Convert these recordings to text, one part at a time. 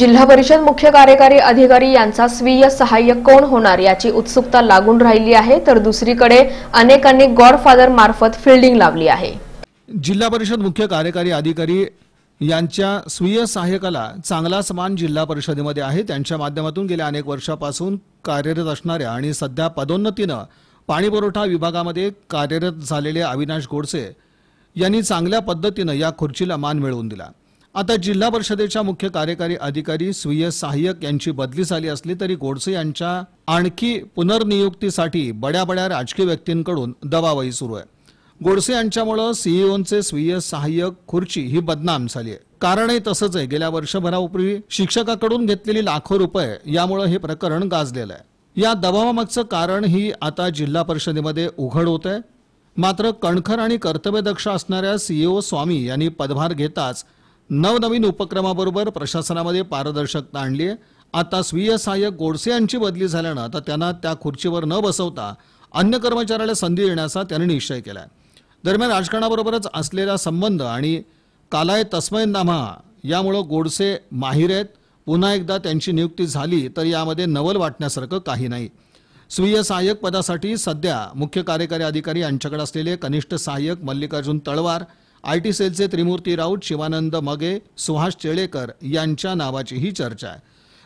जिल्हा परिषद मुख्य कार्यकारी अधिकारी यांचा स्वीय सहाय्यक कोण होणार याची उत्सुकता लागून राहिली आहे तर दुसरीकडे अनेकांनी गॉडफादर मार्फत फिल्डिंग लावली आहे जिल्हा परिषद मुख्य कार्यकारी अधिकारी यांच्या स्वीय सहाय्यकाला चांगला समान जिल्हा परिषदेमध्ये आहे त्यांच्या माध्यमातून गेल्या अनेक वर्षापासून कार्यरत असणाऱ्या आणि सध्या पदोन्नतीनं पाणीपुरवठा विभागामध्ये कार्यरत झालेले अविनाश गोडसे यांनी चांगल्या पद्धतीनं या खुर्चीला मान मिळवून दिला आता जिल्हा परिषदेच्या मुख्य कार्यकारी अधिकारी स्वीय सहाय्यक यांची बदली झाली असली तरी गोडसे यांच्या आणखी पुनर्नियुक्तीसाठी बड्या बड्या राजकीय व्यक्तींकडून दबावही सुरू आहे गोडसे यांच्यामुळं सीईओचे e स्वीय सहाय्यक खुर्ची ही बदनाम झाली आहे कारणही तसंच आहे गेल्या वर्षभरापूर्वी शिक्षकाकडून घेतलेली लाखो रुपये यामुळे हे प्रकरण गाजलेलं आहे या दबावामागचं कारण ही आता जिल्हा परिषदेमध्ये उघड होत आहे मात्र कणखर आणि कर्तव्यदक्ष असणाऱ्या सीईओ e स्वामी यांनी पदभार घेताच नवनवीन उपक्रमाबरोबर प्रशासनामध्ये पारदर्शकता आणली आहे आता स्वीय सहाय्यक गोडसे यांची बदली झाल्यानं आता त्यांना त्या खुर्चीवर न बसवता अन्य कर्मचाऱ्याला संधी देण्याचा त्यांनी निश्चय केला दरम्यान राजकारणाबरोबरच असलेला संबंध आणि कालाय तस्मय नामा यामुळं गोडसे माहीर आहेत पुन्हा एकदा त्यांची नियुक्ती झाली तर यामध्ये नवल वाटण्यासारखं काही नाही स्वीय सहाय्यक पदासाठी सध्या मुख्य कार्यकारी अधिकारी यांच्याकडे असलेले कनिष्ठ सहाय्यक मल्लिकार्जुन तळवार आय टी सेलचे त्रिमूर्ती राऊत शिवानंद मगे सुहास चेळेकर यांच्या नावाचीही चर्चा आहे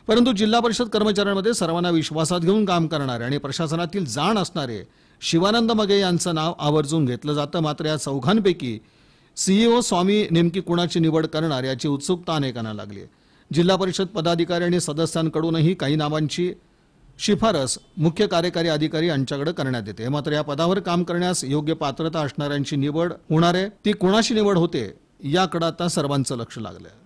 परंतु जिल्हा परिषद कर्मचाऱ्यांमध्ये सर्वांना विश्वासात घेऊन काम करणारे आणि प्रशासनातील जाण असणारे शिवानंद मगे यांचं नाव आवर्जून घेतलं जातं मात्र या चौघांपैकी सीईओ स्वामी नेमकी कुणाची निवड करणार याची उत्सुकता अनेकांना लागली जिल्हा परिषद पदाधिकारी आणि सदस्यांकडूनही काही नावांची शिफारस मुख्य कार्यकारी अधिकारी यांच्याकडे करण्यात येते मात्र या पदावर काम करण्यास योग्य पात्रता असणाऱ्यांची निवड होणार आहे ती कोणाशी निवड होते याकडे आता सर्वांचं लक्ष लागलं